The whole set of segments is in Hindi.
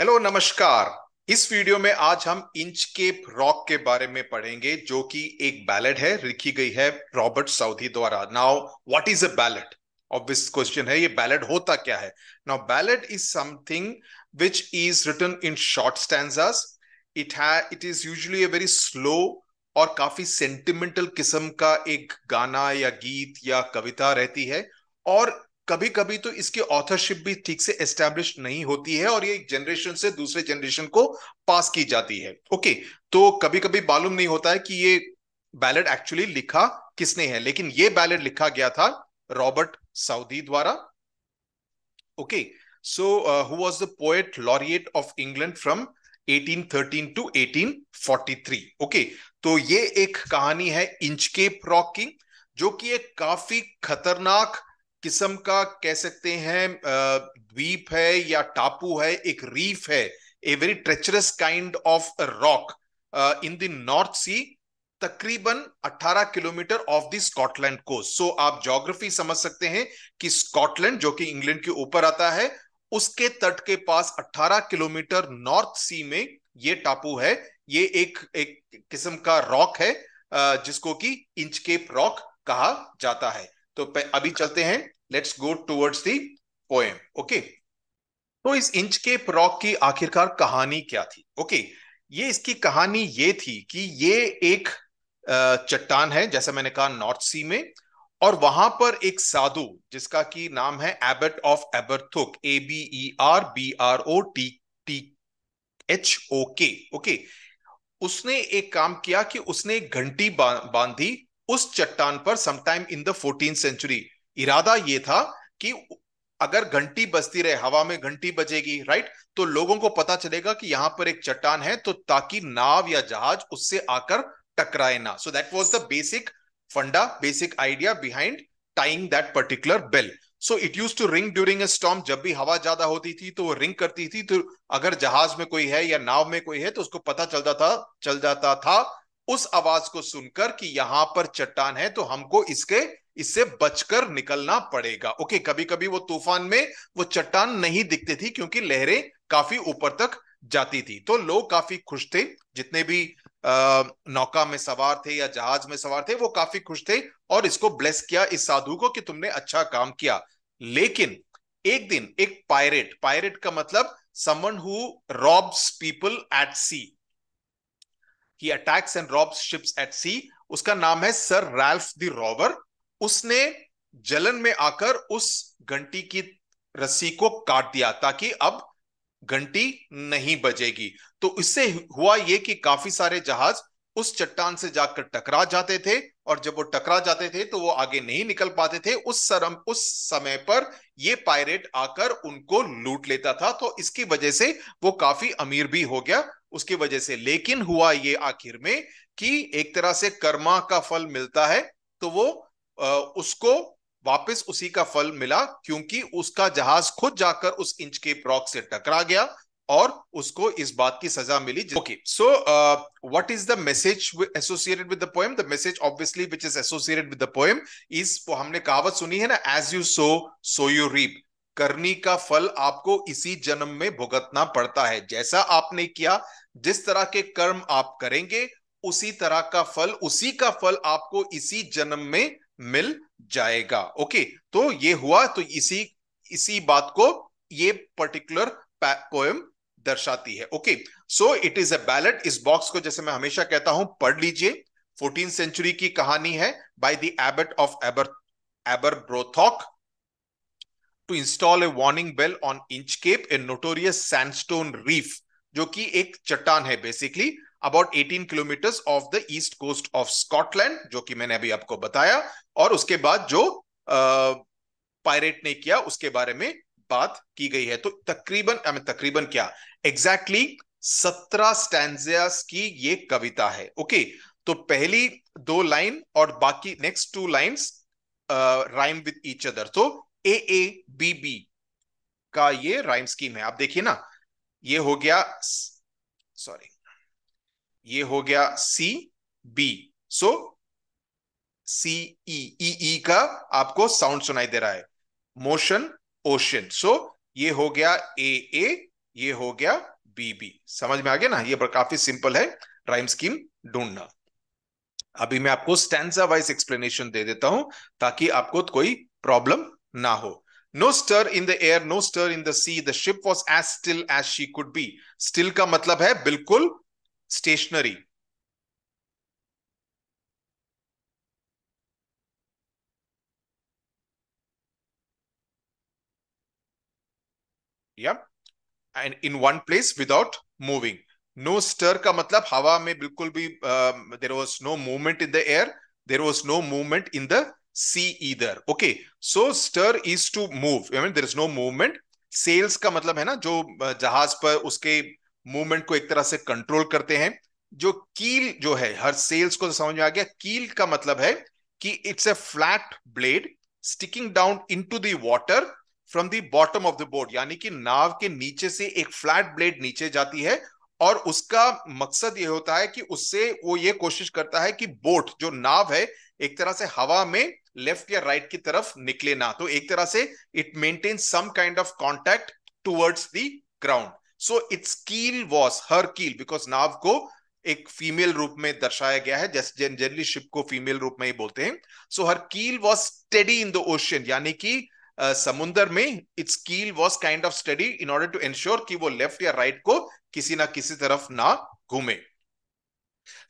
हेलो नमस्कार इस वीडियो में आज हम इंच केप रॉक के बारे में पढ़ेंगे जो कि एक बैलेट है लिखी गई है रॉबर्ट साउदी द्वारा now what is a ballad obvious question है ये बैलेट होता क्या है now ballad is something which is written in short stanzas it है it is usually a very slow और काफी सेंटिमेंटल किस्म का एक गाना या गीत या कविता रहती है और कभी कभी तो इसकी ऑथरशिप भी ठीक से एस्टेब्लिश नहीं होती है और ये एक जनरेशन से दूसरे जनरेशन को पास की जाती है ओके तो कभी कभी मालूम नहीं होता है कि ये बैलेट एक्चुअली लिखा किसने है लेकिन ये बैलेट लिखा गया था रॉबर्ट साउदी द्वारा okay so who was the poet laureate of England from 1813 to 1843 okay तो ये एक कहानी है इंचकेप रॉकिंग जो कि एक काफी खतरनाक किस्म का कह सकते हैं द्वीप है या टापू है एक रीफ है a very treacherous kind of rock in the North Sea तकरीबन 18 kilometre off the Scotland coast so आप जोग्राफी समझ सकते हैं कि स्कॉटलैंड जो कि इंग्लैंड के ऊपर आता है उसके तट के पास 18 किलोमीटर नॉर्थ सी में ये टापू है ये एक एक किस्म का रॉक है जिसको कि इंचकेप रॉक कहा जाता है तो अभी चलते हैं let's go towards the poem okay तो इस इंच के प्रॉक की आखिरकार कहानी क्या थी ओके ये इसकी कहानी ये थी कि ये एक चट्टान है जैसा मैंने कहा नॉर्थ सी में और वहां पर एक साधु जिसका की नाम है abbot of Aberbrothok A B E R B R O T H O K okay ओके उसने एक काम किया कि उसने एक घंटी बांधी उस चट्टान पर sometime in the fourteen century इरादा ये था कि अगर घंटी बजती रहे हवा में घंटी बजेगी राइट तो लोगों को पता चलेगा कि यहां पर एक चट्टान है तो ताकि नाव या जहाज उससे आकर टकराए ना so that was the basic funda basic idea behind tying that particular bell so it use to ring during a storm जब भी हवा ज्यादा होती थी तो वो रिंग करती थी तो अगर जहाज में कोई है या नाव में कोई है तो उसको पता चलता था चल जाता था उस आवाज को सुनकर कि यहां पर चट्टान है तो हमको इसके इससे बचकर निकलना पड़ेगा ओके कभी कभी वो तूफान में वो चट्टान नहीं दिखती थी क्योंकि लहरें काफी ऊपर तक जाती थी तो लोग काफी खुश थे जितने भी आ, नौका में सवार थे या जहाज में सवार थे वो काफी खुश थे और इसको ब्लेस किया इस साधु को कि तुमने अच्छा काम किया लेकिन एक दिन एक पायरेट पायरेट का मतलब someone who robs people at sea he attacks and robs ships at sea उसका नाम है सर रैल्फ द रॉबर उसने जलन में आकर उस घंटी की रस्सी को काट दिया ताकि अब घंटी नहीं बजेगी तो इससे हुआ यह कि काफी सारे जहाज उस चट्टान से जाकर टकरा जाते थे और जब वो टकरा जाते थे तो वो आगे नहीं निकल पाते थे उस सरम उस समय पर ये पायरेट आकर उनको लूट लेता था तो इसकी वजह से वो काफी अमीर भी हो गया उसकी वजह से लेकिन हुआ ये आखिर में कि एक तरह से कर्मा का फल मिलता है तो वो उसको वापस उसी का फल मिला क्योंकि उसका जहाज खुद जाकर उस इंच के प्रॉक से टकरा गया और उसको इस बात की सजा मिली okay so what is the message associated with the poem the message obviously which is associated with the poem is हमने कहावत सुनी है ना as you sow so you reap करनी का फल आपको इसी जन्म में भुगतना पड़ता है जैसा आपने किया जिस तरह के कर्म आप करेंगे उसी तरह का फल उसी का फल आपको इसी जन्म में मिल जाएगा ओके तो ये हुआ तो इसी इसी बात को ये पर्टिकुलर पोएम दर्शाती है okay so it is a ballad इस बॉक्स को जैसे मैं हमेशा कहता हूं पढ़ लीजिए फोर्टीन सेंचुरी की कहानी है by the abbot of Aber Aberbrothok to install a warning bell on Inch Cape a notorious sandstone reef जो कि एक चट्टान है basically about 18 kilometre off the east coast of Scotland जो कि मैंने अभी आपको बताया और उसके बाद जो पायरेट ने किया उसके बारे में बात की गई है तो तकरीबन तकरीबन क्या एग्जैक्टली सत्रह स्टैंडियास की ये कविता है ओके तो पहली दो लाइन और बाकी next two line rhyme with each other तो ए ए बी बी का ये राइम स्कीम है आप देखिए ना ये हो गया सॉरी ये हो गया सी बी सो सी ई ई ई का आपको साउंड सुनाई दे रहा है मोशन ओशन सो ये हो गया ए ए ये हो गया बी बी समझ में आ गया ना ये काफी सिंपल है राइम स्कीम ढूंढना अभी मैं आपको स्टैंडा वाइज एक्सप्लेनेशन दे देता हूं ताकि आपको कोई प्रॉब्लम ना हो no stir in the air no stir in the sea the ship was as still as she could be still का मतलब है बिल्कुल stationery. Yep. And in one place without moving. No stir का मतलब हवा में बिल्कुल भी there was no movement in the air there was no movement in the sea either okay so stir is to move I mean there is no movement sails का मतलब है ना जो जहाज पर उसके uh, मूवमेंट को एक तरह से कंट्रोल करते हैं जो कील जो है हर सेल्स को तो समझ में आ गया कील का मतलब है कि it's a flat blade sticking down into the water from the bottom of the boat यानी कि नाव के नीचे से एक फ्लैट ब्लेड नीचे जाती है और उसका मकसद ये होता है कि उससे वो ये कोशिश करता है कि बोट जो नाव है एक तरह से हवा में लेफ्ट या राइट की तरफ निकले ना तो एक तरह से it maintain some kind of contact towards the ground so it's keel was her keel because नाव को एक फीमेल रूप में दर्शाया गया है जैसे जनरली शिप को फीमेल रूप में ही बोलते हैं so her keel was steady in the ocean यानी कि Uh, समुंदर में it's keel was kind of steady in order to ensure कि वो लेफ्ट या राइट right को किसी ना किसी तरफ ना घूमे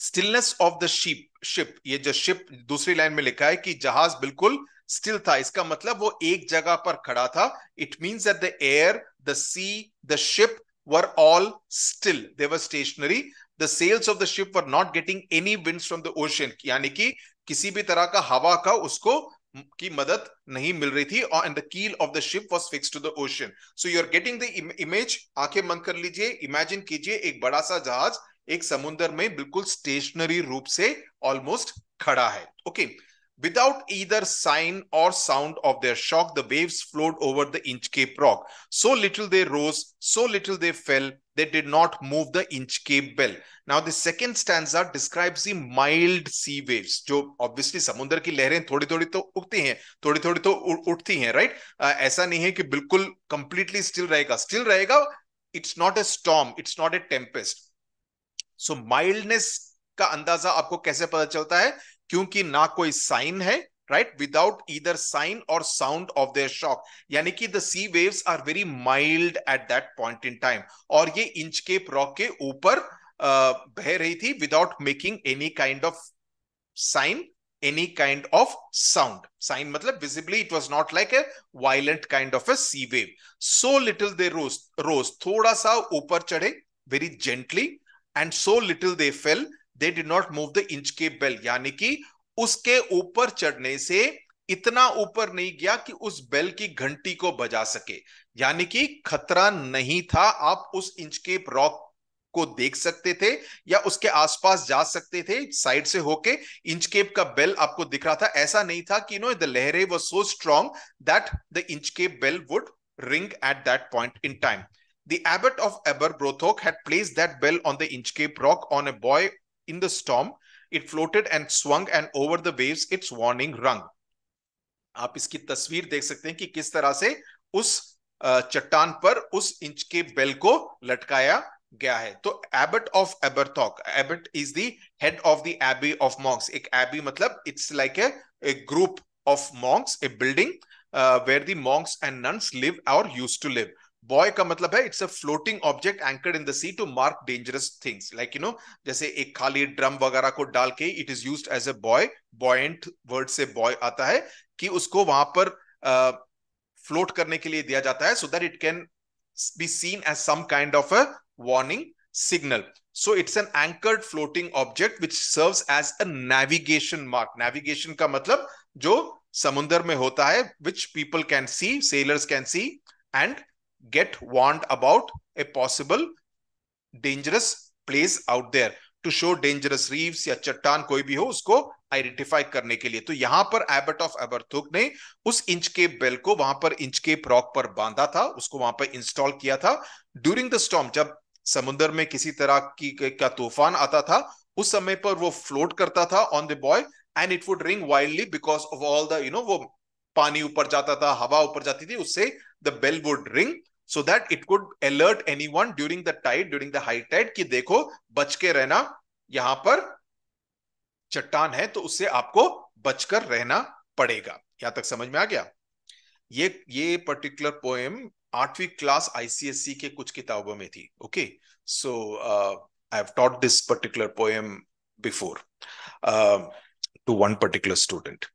stillness of the ship ship ये जो शिप दूसरी लाइन में लिखा है कि जहाज बिल्कुल स्टिल था इसका मतलब वो एक जगह पर खड़ा था it means that the air the sea the ship were all still. They were stationary. The sails of the ship were not getting any winds from the ocean. यानी कि किसी भी तरह का हवा का उसको की मदद नहीं मिल रही थी और and the keel of the ship was fixed to the ocean so you are getting the image आंखें बंद कर लीजिए इमेजिन कीजिए एक बड़ा सा जहाज एक समुद्र में बिल्कुल स्टेशनरी रूप से ऑलमोस्ट खड़ा है okay okay. Without either sign or sound of their shock, the waves flowed over the Inchcape rock. So little they rose, so little they fell, they did not move the Inchcape bell. Now, the second stanza describes the mild sea waves, jo obviously samundar ki lehrein thodi thodi to ugti hain thodi thodi to uthti hain right? Uh, aisa nahi hai ki bilkul completely still rahega still rahega It's not a storm, it's not a tempest. So mildness का अंदाजा आपको कैसे पता चलता है क्योंकि ना कोई साइन है right without either sign or sound of their shock यानी कि the sea waves are very mild at that point in time और ये इंचकेप रॉक के ऊपर बह रही थी without making any kind of sign any kind of sound sign मतलब visibly it was not like a violent kind of a sea wave so little they rose rose थोड़ा सा ऊपर चढ़े very gently and so little they fell they did not move the Inchcape bell यानी कि उसके ऊपर चढ़ने से इतना ऊपर नहीं गया कि उस बेल की घंटी को बजा सके यानी कि खतरा नहीं था आप उस के रॉक को देख सकते थे या उसके आसपास जा सकते थे साइड से होके इंचकेप का बेल आपको दिख रहा था ऐसा नहीं था कि नो द लहरे was so strong that the Inchcape bell would ring at that point in time The abbot of Aberbrothok had placed that bell on the Inchcape rock in the storm. It floated and swung and over the waves its warning rung. आप इसकी तस्वीर देख सकते हैं कि किस तरह से उस चट्टान पर उस इंच के बेल को लटकाया गया है तो abbot of Aberbrothok abbot is the head of the abbey of monks एक एबी मतलब it's like a group of monks a building where the monks and nuns live और यूज टू लिव बॉय का मतलब है it's a floating object anchored in the sea to mark dangerous things like you know जैसे एक खाली ड्रम वगैरह को डाल के it is use as a boy buoyant word से बॉय आता है कि उसको वहां पर फ्लोट uh, करने के लिए दिया जाता है so that it can be seen as some kind of a warning signal so it's an anchored floating object which serve as a navigation mark navigation का मतलब जो समुद्र में होता है which people can see sailors can see and get warned about a possible dangerous place out there to show dangerous reefs या चट्टान कोई भी हो उसको आइडेंटिफाई करने के लिए तो यहां पर एबट ऑफ एबरथुक ने उस इंचकेप बेल को वहां पर के प्रॉक पर बांधा था उसको वहां पर इंस्टॉल किया था ड्यूरिंग द स्टॉम जब समुद्र में किसी तरह की का तूफान आता था उस समय पर वो फ्लोट करता था on the buoy and it would ring wildly because of all the you know वो पानी ऊपर जाता था हवा ऊपर जाती थी उससे the bell would ring so that it could alert anyone during the tide during the high tide कि देखो बच के रहना यहां पर चट्टान है तो उससे आपको बचकर रहना पड़ेगा यहां तक समझ में आ गया ये ये पर्टिकुलर पोएम आठवीं क्लास आईसीएससी के कुछ किताबों में थी okay so I have taught this particular poem before to one particular student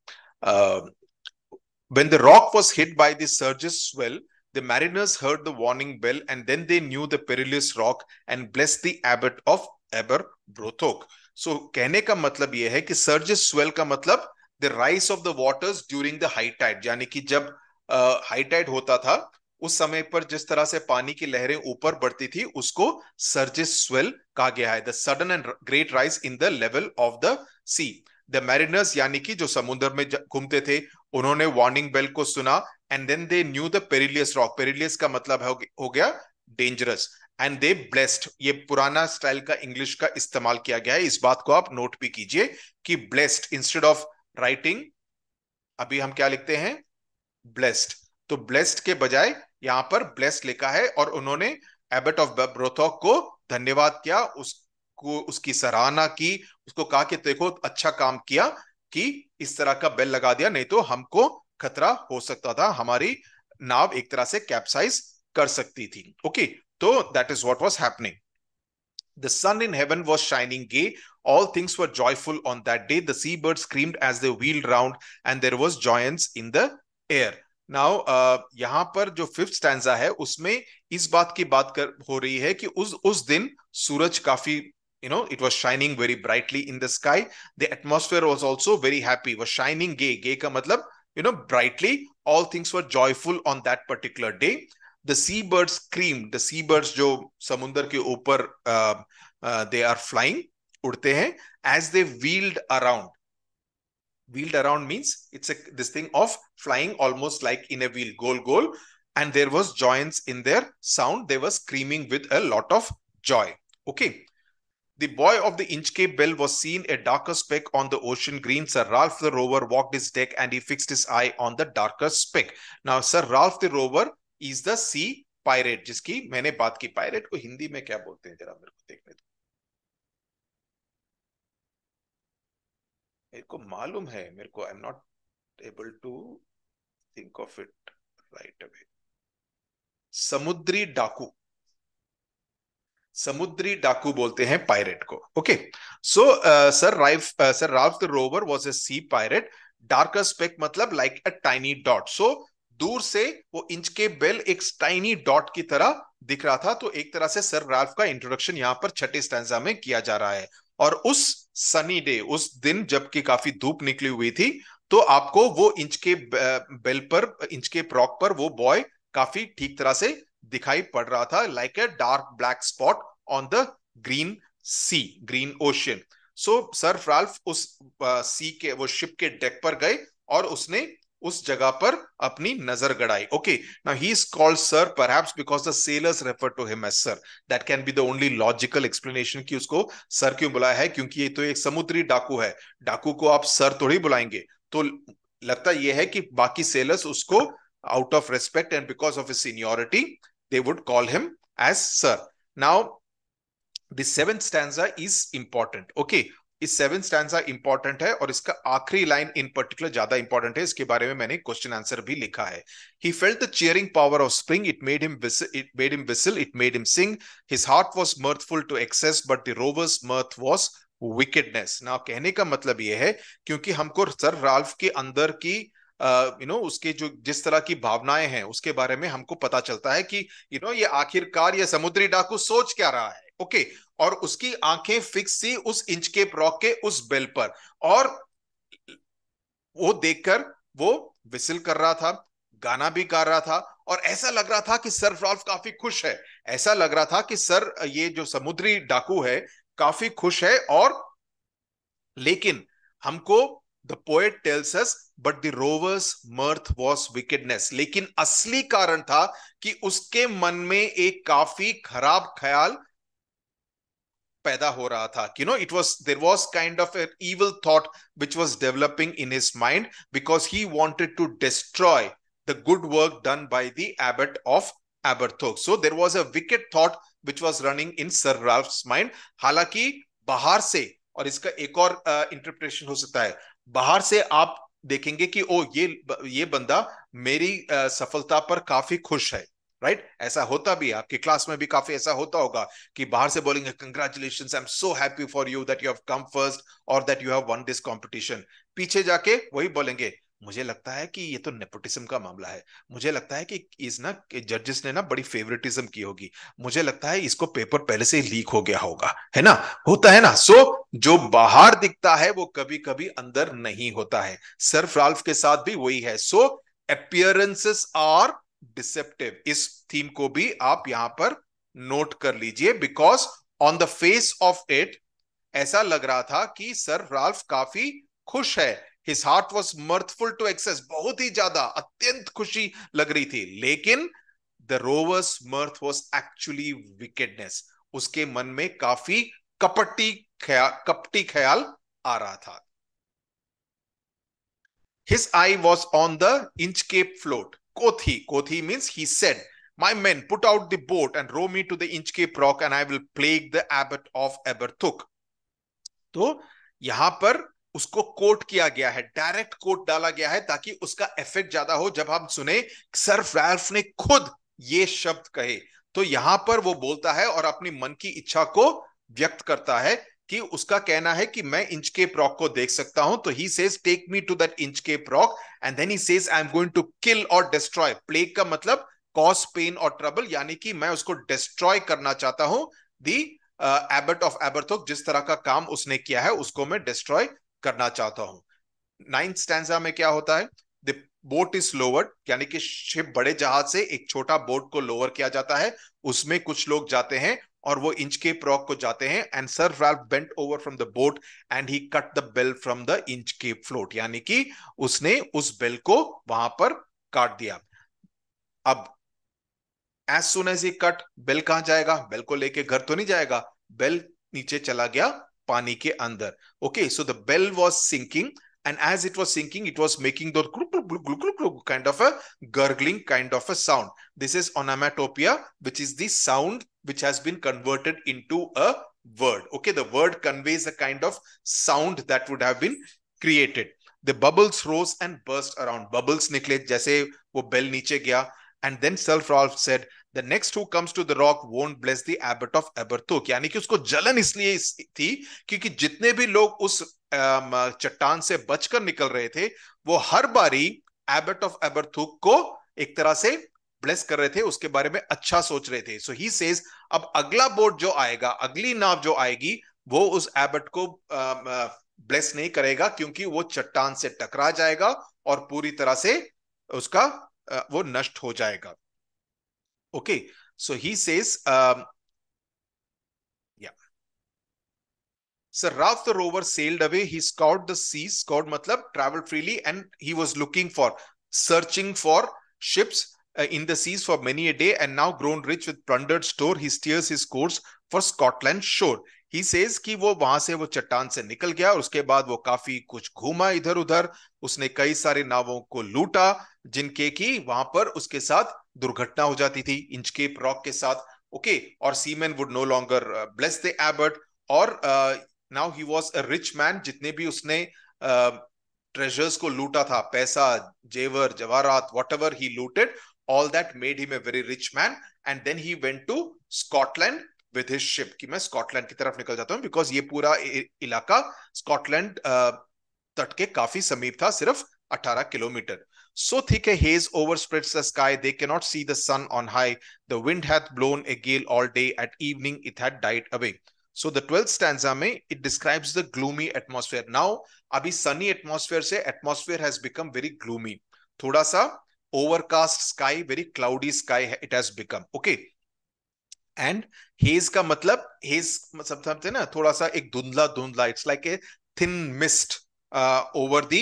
When the rock was hit by the surge's swell, the mariners heard the warning bell and then they knew the perilous rock and blessed the abbot of Aberbrothok. So कहने का मतलब यह है कि surges swell का मतलब the rise of the waters during the high tide यानी कि जब uh, high tide होता था उस समय पर जिस तरह से पानी की लहरें ऊपर बढ़ती थी उसको सर्जिस स्वेल कहा गया है the sudden and great rise in the level of the sea the mariners यानी कि जो समुद्र में घूमते थे उन्होंने वार्निंग बेल को सुना and then they knew the perilous rock perilous का मतलब हो गया डेंजरस एंड दे ब्लेस्ड ये पुराना स्टाइल का इंग्लिश का इस्तेमाल किया गया है इस बात को आप नोट भी कीजिए कि ब्लेस्ड इंस्टेड ऑफ राइटिंग अभी हम क्या लिखते हैं ब्लेस्ड तो ब्लेस्ड के बजाय यहां पर ब्लेस्ड लिखा है और उन्होंने एबट ऑफ ब्रोथॉक को धन्यवाद किया उसको उसकी सराहना की उसको कहा कि देखो अच्छा काम किया कि इस तरह का बेल लगा दिया नहीं तो हमको खतरा हो सकता था हमारी नाव एक तरह से कैप्साइज कर सकती थी ओके तो that is what was happening The sun in heaven was shining gay. All things were joyful on that day. The seabirds screamed as they wheeled round, and there was joyance in the air. Now uh, यहाँ पर जो फिफ्थ स्टैंजा है उसमें इस बात की बात कर हो रही है कि उस उस दिन सूरज काफी you know it was shining very brightly in the sky the atmosphere was also very happy it was shining gay gay ka matlab you know brightly all things were joyful on that particular day the seabirds screamed the seabirds jo samundar ke upar uh, uh, they are flying urte hain as they wheeled around wheeled around means it's a this thing of flying almost like in a wheel goal goal and there was joyance in their sound they were screaming with a lot of joy okay The boy of the Inchcape Bell was seen a darker speck on the ocean green. Sir Ralph the Rover walked his deck and he fixed his eye on the darker speck. Now, Sir Ralph the Rover is the sea pirate. जिसकी मैंने बात की पायरेट को हिंदी में क्या बोलते हैं जरा मेरे को देखने दो मेरे को मालूम है मेरे को I am not able to think of it right away समुद्री डाकू समुद्री डाकू बोलते हैं पायरेट को okay so sir Ralph sir Ralph the rover was a sea pirate darker speck मतलब like a tiny dot so दूर से वो इंच के बेल एक टाइनी डॉट की तरह दिख रहा था तो एक तरह से सर राल्फ का इंट्रोडक्शन यहाँ पर छठे स्टैंडा में किया जा रहा है और उस सनी डे उस दिन जबकि काफी धूप निकली हुई थी तो आपको वो इंच के बेल uh, पर इंच के प्रॉक पर वो बॉय काफी ठीक तरह से दिखाई पड़ रहा था like a dark black spot on the green sea green ocean so sir Ralph उस सी uh, के वो शिप के डेक पर गए और उसने उस जगह पर अपनी नजर गड़ाई okay now he is called sir perhaps because the sailors refer to him as sir that can be the only logical explanation कि उसको सर क्यों बुलाया है क्योंकि ये तो एक समुद्री डाकू है डाकू को आप सर थोड़ी बुलाएंगे तो लगता यह है कि बाकी सेलर्स उसको out of respect and because of seniority they would call him as sir. Now, the seventh stanza is important. Okay, इस सेवन स्टैंडा इंपॉर्टेंट है और इसका आखिरी लाइन इन पर्टिकुलर ज्यादा इंपॉर्टेंट है इसके बारे में मैंने क्वेश्चन आंसर भी लिखा है he felt the cheering power of spring it made him it made him whistle it made him sing his heart was mirthful to excess but the rover's mirth was wickedness ना कहने का मतलब यह है क्योंकि हमको सर राल्फ के अंदर की यू नो उसके जो जिस तरह की भावनाएं हैं उसके बारे में हमको पता चलता है कि यू नो ये आखिरकार ये समुद्री डाकू सोच क्या रहा है ओके और उसकी आंखें फिक्स थी उस इंच के प्रॉक के उस बेल पर और वो देखकर वो विसिल कर रहा था गाना भी गा रहा था और ऐसा लग रहा था कि सर रॉल्फ काफी खुश है ऐसा लग रहा था कि सर ये जो समुद्री डाकू है काफी खुश है और लेकिन हमको the poet tells us but the rover's mirth was wickedness लेकिन असली कारण था कि उसके मन में एक काफी खराब ख्याल पैदा हो रहा था कि no it was there was kind of an evil thought which was developing in his mind because he wanted to destroy the good work done by the abbot of Aberbrothok so there was a wicked thought which was running in sir Ralph mind हालांकि बाहर से और इसका एक और इंटरप्रिटेशन uh, हो सकता है बाहर से आप देखेंगे कि ओ ये ये बंदा मेरी सफलता पर काफी खुश है राइट right? ऐसा होता भी है आपके क्लास में भी काफी ऐसा होता होगा कि बाहर से बोलेंगे congratulation I am so happy for you that you have come first और that you have won this competition पीछे जाके वही बोलेंगे मुझे लगता है कि ये तो नेपोटिज्म का मामला है मुझे लगता है कि इस ना जजेस ने ना बड़ी फेवरेटिज्म की होगी मुझे लगता है इसको पेपर पहले से लीक हो गया होगा है ना होता है ना सो जो बाहर दिखता है वो कभी कभी अंदर नहीं होता है सर फ्राल्फ के साथ भी वही है सो अपियरेंसेस आर डिसेप्टिव इस थीम को भी आप यहां पर नोट कर लीजिए because on the face of it ऐसा लग रहा था कि सर राल्फ काफी खुश है his heart was mirthful to excess बहुत ही ज्यादा अत्यंत खुशी लग रही थी लेकिन the rover's mirth was actually wickedness उसके मन में काफी कपटी ख्याल कपटी ख्याल आ रहा था his eye was on the Inchcape float. Kothi, Kothi means he said, My men, put out the boat and row me to the Inchcape rock, and I will plague the abbot of Aberthuk. तो यहां पर उसको कोट किया गया है डायरेक्ट कोट डाला गया है ताकि उसका इफेक्ट ज्यादा हो जब हम सुने सर रैल्फ ने खुद ये शब्द कहे तो यहां पर वो बोलता है और अपनी मन की इच्छा को व्यक्त करता है कि उसका कहना है कि मैं इंच के प्रॉक को देख सकता हूं तो he says take me to that Inchcape rock and then he says I am going to kill और डिस्ट्रॉय प्लेग का मतलब कॉज पेन और ट्रबल यानी कि मैं उसको डिस्ट्रॉय करना चाहता हूं दी एबर्ट ऑफ एबर्थोक जिस तरह का काम उसने किया है उसको मैं डिस्ट्रॉय करना चाहता हूं नाइन्थ स्टैंडा में क्या होता है द बोट इज लोअर्ड यानी कि शिप बड़े जहाज से एक छोटा बोट को लोअर किया जाता है उसमें कुछ लोग जाते हैं और वो इंच के प्रॉक को जाते हैं and sir Ralph bent over from the boat and he cut the bell from the Inchcape float यानी कि उसने उस बेल को वहां पर काट दिया अब as soon as he cut bell कहां जाएगा बेल को लेके घर तो नहीं जाएगा बेल नीचे चला गया पानी के अंदर okay so the bell was sinking and as it was sinking it was making the kind of a gurgling kind of a sound this is onomatopoeia which is the sound which has been converted into a word okay the word conveys a kind of sound that would have been created the bubbles rose and burst around bubbles nikle jaise wo bell niche gaya and then self ralph said the next who comes to the rock won't bless the abbot of Aberbrothok यानी कि उसको जलन इसलिए थी क्योंकि जितने भी लोग उस um, चट्टान से बचकर निकल रहे थे वो हर बारी एबट ऑफ एबरथोक को एक तरह से ब्लेस कर रहे थे उसके बारे में अच्छा सोच रहे थे सो ही सेज अब अगला बोट जो आएगा अगली नाव जो आएगी वो उस एबट को ब्लेस um, uh, नहीं करेगा क्योंकि वो चट्टान से टकरा जाएगा और पूरी तरह से उसका uh, वो नष्ट हो जाएगा Okay, so he says, um, yeah. Sir Ralph the rover sailed away. He scoured the seas, scoured matlab, traveled freely, and he was looking for, searching for ships uh, in the seas for many a day. And now grown rich with plundered store, he steers his course for Scotland shore. He says कि वो वहां से वो चट्टान से निकल गया और उसके बाद वो काफी कुछ घूमा इधर उधर उसने कई सारे नावों को लूटा जिनके की वहां पर उसके साथ दुर्घटना हो जाती थी इंचकेप रॉक के साथ ओके और seamen would no longer bless the abbot और now he was a rich man जितने भी उसने ट्रेजर्स uh, को लूटा था पैसा जेवर जवाहरात whatever he looted all that made him a very rich man and then he went to Scotland with his ship कि मैं स्कॉटलैंड की तरफ निकल जाता हूँ बिकॉज ये पूरा इलाका स्कॉटलैंड तट के काफी समीप था सिर्फ 18 kilometre So thick a haze overspreads the sky, they cannot see the sun on high. The wind hath blown a gale all day, at evening it had died away. So the 12th stanza में, it describes the gloomy atmosphere. Now, अभी sunny atmosphere से atmosphere has become very gloomy. थोड़ा सा overcast sky, very cloudy sky it has become. Okay, and haze का मतलब हेज मतलब समझते ना थोड़ा सा एक धुंधला धुंधला it's like a thin mist over the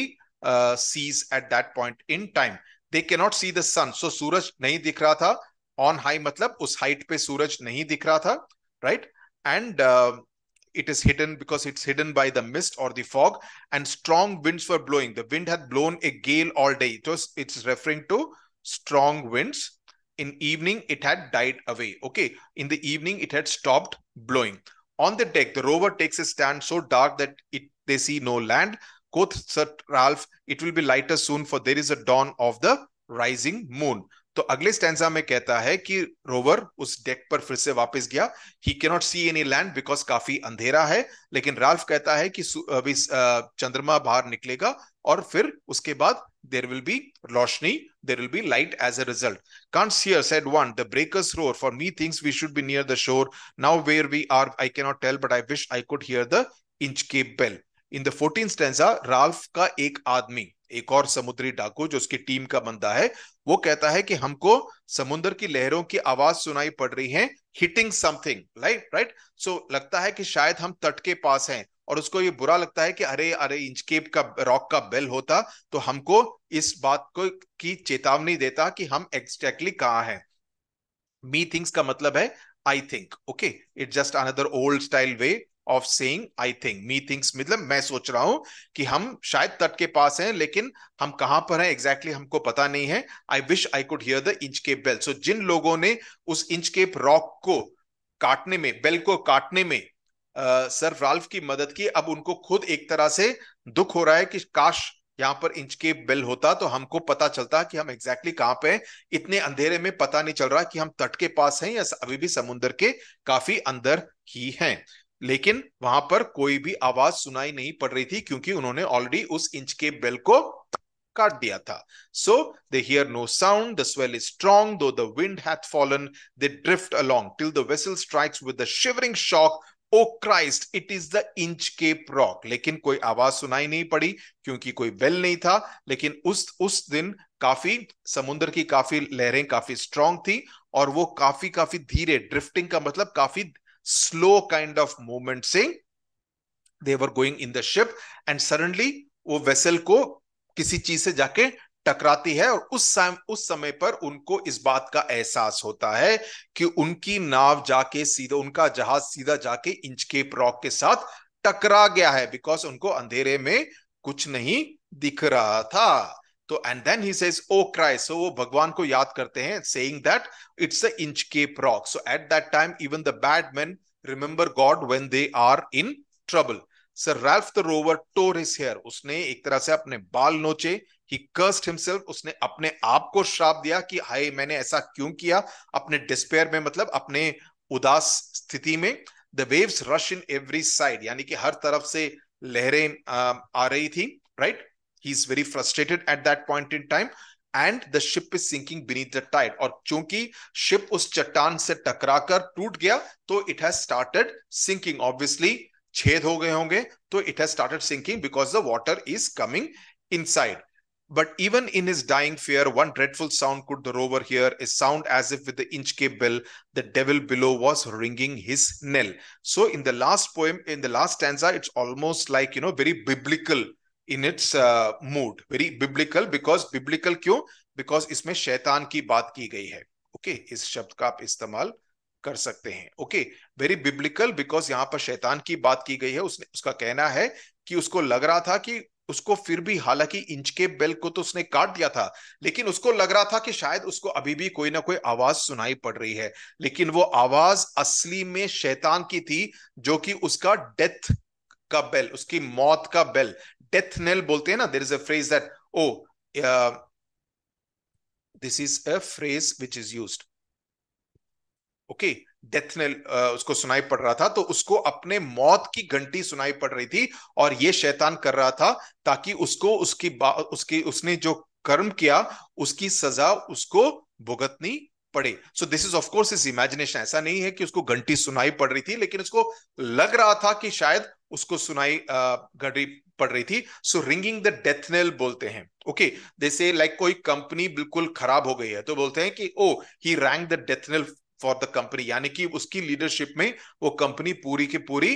seas at that point in time they could not see the सन सो सूरज नहीं दिख रहा था ऑन हाई मतलब उस हाइट पे सूरज नहीं दिख रहा था right and it is hidden because it's hidden by the mist और the fog and strong winds blowing the wind blown a gale all day it it's referring to strong wind in evening it had died away okay in the evening it had stopped blowing on the deck the rover takes a stand so dark that it they see no land quoth sir ralph it will be lighter soon for there is a dawn of the rising moon तो अगले स्टैंडा में कहता है कि रोवर उस डेक पर फिर से वापस गया he could not see any land because काफी अंधेरा है लेकिन राल्फ कहता है कि अभी चंद्रमा बाहर निकलेगा और फिर उसके बाद देर विल बी रोशनी there will be light as a result canst hear said one the breakers roar for methinks we should be near the shore now where we are I cannot tell but I wish I could hear the Inchcape bell in the fourteen stanza Ralph का एक आदमी एक और समुद्री डाकू जो उसकी टीम का बंदा है वो कहता है कि हमको समुद्र की लहरों की आवाज सुनाई पड़ रही है hitting something right right so लगता है कि शायद हम तट के पास हैं और उसको ये बुरा लगता है कि अरे अरे इंचकेप का रॉक का बेल होता तो हमको इस बात को की चेतावनी देता कि हम एग्जैक्टली कहाँ हैं मी थिंग्स का मतलब है I think okay it just another old style way of saying I think methinks मतलब मैं सोच रहा हूं कि हम शायद तट के पास हैं लेकिन हम कहां पर हैं एग्जैक्टली exactly हमको पता नहीं है I wish I could hear the Inchcape bell so जिन लोगों ने उस इंच केप रॉक को काटने में बेल को काटने में आ, सर राल्फ की मदद की अब उनको खुद एक तरह से दुख हो रहा है कि काश यहाँ पर इंच के बेल होता तो हमको पता चलता कि हम एग्जैक्टली exactly कहां पे इतने अंधेरे में पता नहीं चल रहा कि हम तट के पास हैं या अभी भी समुन्द्र के काफी अंदर ही हैं लेकिन वहां पर कोई भी आवाज सुनाई नहीं पड़ रही थी क्योंकि उन्होंने ऑलरेडी उस इंच के बेल को काट दिया था so they hear no sound the swell is strong though the wind hath fallen they drift along till the vessel strikes with the shivering shock O Christ it is the Inchcape rock लेकिन कोई आवाज सुनाई नहीं पड़ी क्योंकि कोई बेल नहीं था लेकिन उस उस दिन काफी समुद्र की काफी लहरें काफी स्ट्रांग थी और वो काफी काफी धीरे ड्रिफ्टिंग का मतलब काफी slow kind of movement से they were going in the ship and suddenly वो vessel को किसी चीज से जाके टकराती है और उस समय उस समय पर उनको इस बात का एहसास होता है कि उनकी नाव जाके सीधा उनका जहाज सीधा जाके इंचकेप रॉक के साथ टकरा गया है बिकॉज उनको अंधेरे में कुछ नहीं दिख रहा था तो and then he says O Christ so वो भगवान को याद करते हैं saying that it's a Inchcape rock so at that time even the bad man remember God when they are in trouble Sir Ralph the Rover tore his hair उसने एक तरह से अपने बाल नोचे ही कर्स्ट हिमसेल्फ उसने अपने आप को श्राप दिया कि हाय मैंने ऐसा क्यों किया अपने डिस्पेयर में मतलब अपने उदास स्थिति में the waves rush in every side यानी कि हर तरफ से लहरें आ, आ रही थी right he's very frustrated at that point in time and the ship is sinking beneath the tide or चूंकि ship उस चट्टान से टकराकर toot गया so it has started sinking. Obviously, छेद हो गए होंगे so it has started sinking because the water is coming inside. But even in his dying fear, one dreadful sound could the rover hear, a sound as if with the inchcape bell, the devil below was ringing his knell. So in the last poem, in the last stanza, it's almost like, you know, very biblical in its mood very biblical because biblical क्यों बिकॉज इसमें शैतान की बात की गई है ओके okay? इस शब्द का आप इस्तेमाल कर सकते हैं ओके वेरी बिब्लिकल बिकॉज यहाँ पर शैतान की बात की गई है उसने उसका कहना है कि उसको लग रहा था कि उसको फिर भी हालांकि इंच के बेल को तो उसने काट दिया था लेकिन उसको लग रहा था कि शायद उसको अभी भी कोई ना कोई आवाज सुनाई पड़ रही है लेकिन वो आवाज असली में शैतान की थी जो कि उसका डेथ का बेल उसकी मौत का बेल डेथ नेल बोलते हैं ना there is a phrase that O this is a phrase which is use okay death nail उसको सुनाई पड़ रहा था तो उसको अपने मौत की घंटी सुनाई पड़ रही थी और ये शैतान कर रहा था ताकि उसको उसकी उसकी उसने जो कर्म किया उसकी सजा उसको भुगतनी पड़े so this is of course is imagination ऐसा नहीं है कि उसको घंटी सुनाई पड़ रही थी लेकिन उसको लग रहा था कि शायद उसको सुनाई uh, घड़ी पड़ रही थी so ringing the death nail बोलते हैं ओके जैसे लाइक कोई कंपनी बिल्कुल खराब हो गई है तो बोलते हैं कि oh he rank the death nail for the company यानी कि उसकी लीडरशिप में वो कंपनी पूरी की पूरी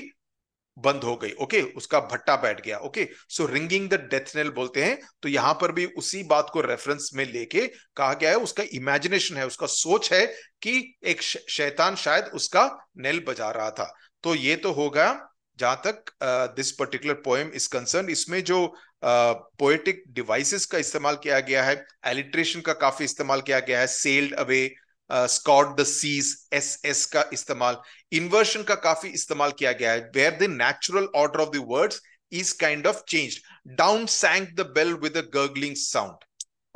बंद हो गई ओके okay? उसका भट्टा बैठ गया okay so ringing the death nail बोलते हैं तो यहां पर भी उसी बात को रेफरेंस में लेके कहा गया है उसका इमेजिनेशन है उसका सोच है कि एक शैतान शायद उसका नेल बजा रहा था तो ये तो होगा जहां तक this particular poem is concern इसमें जो पोएटिक uh, डिवाइसेस का इस्तेमाल किया गया है एलिट्रेशन का काफी इस्तेमाल किया गया है sailed away scoured the seas S S का इस्तेमाल इन्वर्शन का काफी इस्तेमाल किया गया है where the natural order of the words is kind of change down sank the bell with gurgling sound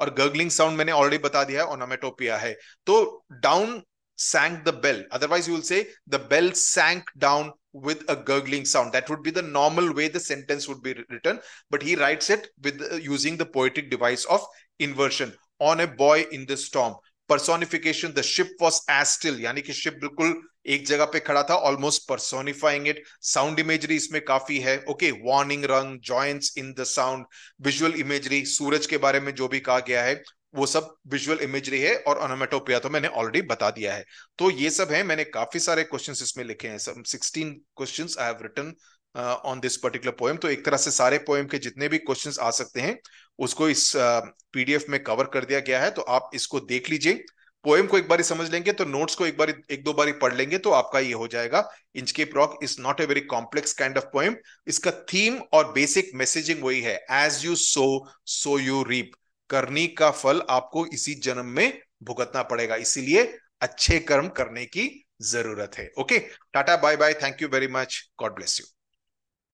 और गर्गलिंग साउंड मैंने ऑलरेडी बता दिया है ऑनोमेटोपिया है तो down sank the bell otherwise you will say the bell sank down with a gurgling sound. That would be the normal way the sentence would be written, but he writes it with uh, using the poetic device of inversion. On a boy in the storm. Personification, the ship was as still, Yani ki ship बिल्कुल एक जगह पे खड़ा था almost personifying it sound imagery इसमें काफी hai. Okay, warning rung, joints in the sound. Visual imagery, suraj ke बारे mein jo bhi कहा gaya hai. वो सब विजुअल इमेजरी है और ऑनोमेटोपिया तो मैंने ऑलरेडी बता दिया है तो ये सब है मैंने काफी सारे क्वेश्चन इसमें लिखे हैं सब sixteen question I have return on this particular poem तो एक तरह से सारे पोएम के जितने भी क्वेश्चन आ सकते हैं उसको इस पीडीएफ uh, में कवर कर दिया गया है तो आप इसको देख लीजिए पोएम को एक बार समझ लेंगे तो नोट्स को एक बार एक दो बार पढ़ लेंगे तो आपका ये हो जाएगा Inchcape rock is not a very complex kind of poem इसका थीम और बेसिक मैसेजिंग वही है as you sow so you reap करनी का फल आपको इसी जन्म में भुगतना पड़ेगा इसीलिए अच्छे कर्म करने की जरूरत है okay tata bye bye thank you very much God bless you